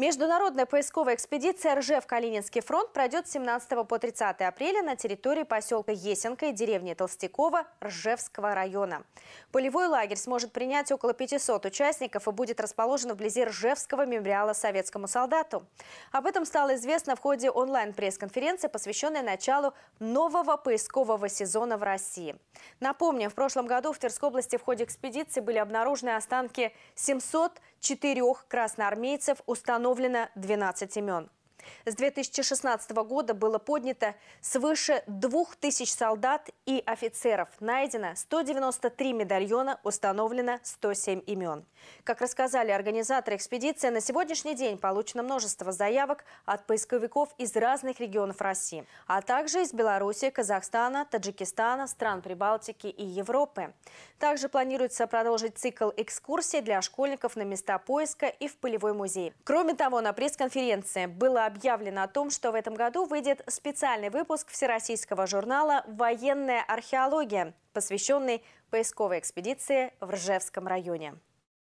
Международная поисковая экспедиция «Ржев-Калининский фронт» пройдет с 17 по 30 апреля на территории поселка Есенка и деревни Толстякова Ржевского района. Полевой лагерь сможет принять около 500 участников и будет расположен вблизи Ржевского мемориала советскому солдату. Об этом стало известно в ходе онлайн-пресс-конференции, посвященной началу нового поискового сезона в России. Напомним, в прошлом году в Тверской области в ходе экспедиции были обнаружены останки 700 четырех красноармейцев установлено 12 имен. С 2016 года было поднято свыше 2000 солдат и офицеров. Найдено 193 медальона, установлено 107 имен. Как рассказали организаторы экспедиции, на сегодняшний день получено множество заявок от поисковиков из разных регионов России, а также из Беларуси, Казахстана, Таджикистана, стран Прибалтики и Европы. Также планируется продолжить цикл экскурсий для школьников на места поиска и в полевой музей. Кроме того, на пресс-конференции было объявлено, объявлено о том, что в этом году выйдет специальный выпуск всероссийского журнала «Военная археология», посвященный поисковой экспедиции в Ржевском районе.